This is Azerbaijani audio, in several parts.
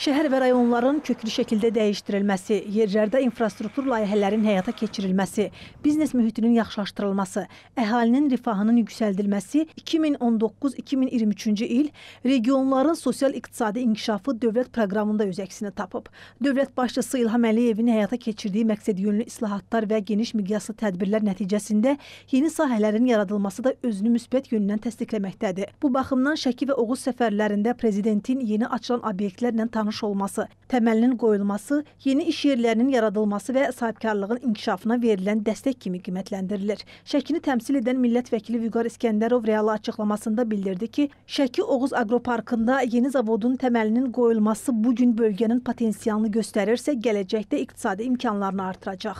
şəhər və rayonların köklü şəkildə dəyişdirilməsi, yerlərdə infrastruktur layihələrinin həyata keçirilməsi, biznes mühitinin yaxşılaşdırılması, əhalinin rifahının yüksəldilməsi 2019-2023-cü il regionların sosial-iqtisadi inkişafı dövlət proqramında öz əksini tapıb. Dövlət başçısı İlham Əliyevin həyata keçirdiyi məqsədyönlü islahatlar və geniş miqyaslı tədbirlər nəticəsində yeni sahələrin yaradılması da özünü müsbət yönündən təsdiqləməkdədir. Bu baxımdan Şəki və Oğuz səfərlərində prezidentin yeni açılan obyektlərlə tanış tanış olması, təməlinin qoyulması, yeni iş yerlərinin yaradılması və sahibkarlığın inkişafına verilən dəstək kimi qiymətləndirilir. Şəkini təmsil edən millət vəkili Vüqar İskəndərov reala açıqlamasında bildirdi ki, Şəki Oğuz Aqroparkında yeni zavodun təməlinin qoyulması bu gün bölgənin potensialını göstərirsə, gələcəkdə iqtisadi imkanlarını artıracaq.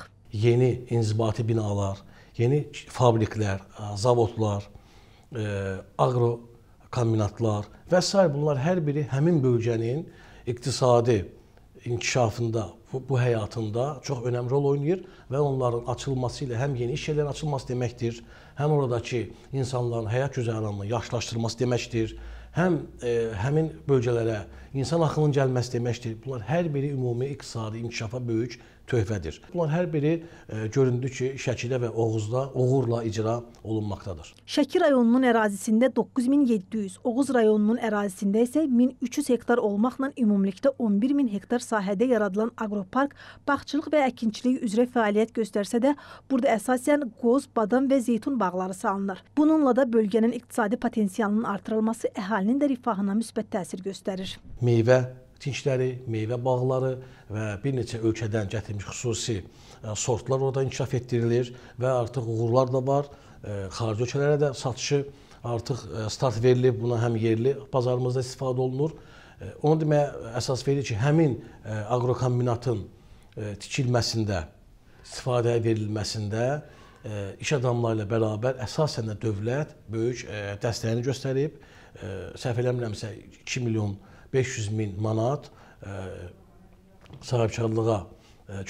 Yeni inzibati binalar, yeni fabriklər, zavodlar, e, agro kombinatlar və s. bunlar hər biri həmin bölgənin iqtisadi inkişafında bu həyatında çox önəmli rol oynayır və onların açılması ilə həm yeni iş yerlərinin açılması deməkdir, həm oradakı insanların həyat güzəranını yaxşılaşdırması deməkdir, həm e, həmin bölgələrə insan axınının gəlməsi deməkdir. Bunlar hər biri ümumi iqtisadi inkişafa böyük töhfədir. Bunlar hər biri e, göründü ki, Şəkidə və Oğuzda uğurla icra olunmaqdadır. Şəki rayonunun ərazisində 9700, Oğuz rayonunun ərazisində isə 1300 hektar olmaqla ümumilikdə 11000 hektar sahədə yaradılan aqro Aqropark bağçılıq və əkinçilik üzrə fəaliyyət göstərsə də, burada əsasən qoz, badam və zeytun bağları salınır. Bununla da bölgənin iqtisadi potensialının artırılması əhalinin də rifahına müsbət təsir göstərir. Meyvə tincləri, meyvə bağları və bir neçə ölkədən gətirilmiş xüsusi e, sortlar orada inkişaf etdirilir və artıq uğurlar da var. E, xarici ölkələrə də satışı artıq e, start verilib, buna həm yerli bazarımızda istifadə olunur. Onu deməyə əsas verir ki, həmin aqrokombinatın tikilməsində, istifadəyə verilməsində iş adamları ilə bərabər əsasən də dövlət böyük dəstəyini göstərib. Səhv eləmirəmsə 2 milyon 500 min manat sahibkarlığa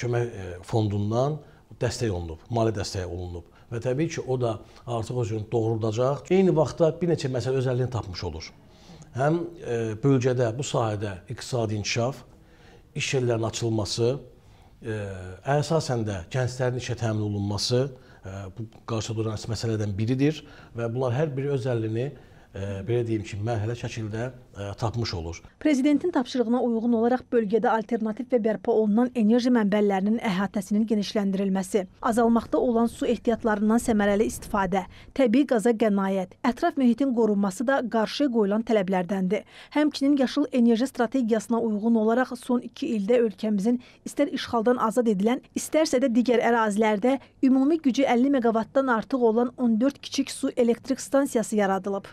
kömək fondundan dəstək olunub, mali dəstək olunub və təbii ki, o da artıq özünü doğrulacaq. Eyni vaxtda bir neçə məsələ özəlliyini tapmış olur həm e, bölgədə bu sahədə iqtisadi inkişaf, iş yerlərinin açılması, e, əsasən də gənclərin işə təmin olunması e, bu qarşıda duran məsələlərdən biridir və bunlar hər biri öz əllini belə deyim ki, mərhələ şəkildə e, tapmış olur. Prezidentin tapşırığına uyğun olaraq bölgədə alternativ və bərpa olunan enerji mənbələrinin əhatəsinin genişləndirilməsi, azalmaqda olan su ehtiyatlarından səmərəli istifadə, təbii qaza qənaət, ətraf mühitin qorunması da qarşı qoyulan tələblərdəndir. Həmçinin yaşıl enerji strategiyasına uyğun olaraq son 2 ildə ölkəmizin istər işğaldan azad edilən, istərsə də digər ərazilərdə ümumi gücü 50 meqavatdan artıq olan 14 kiçik su elektrik stansiyası yaradılıb.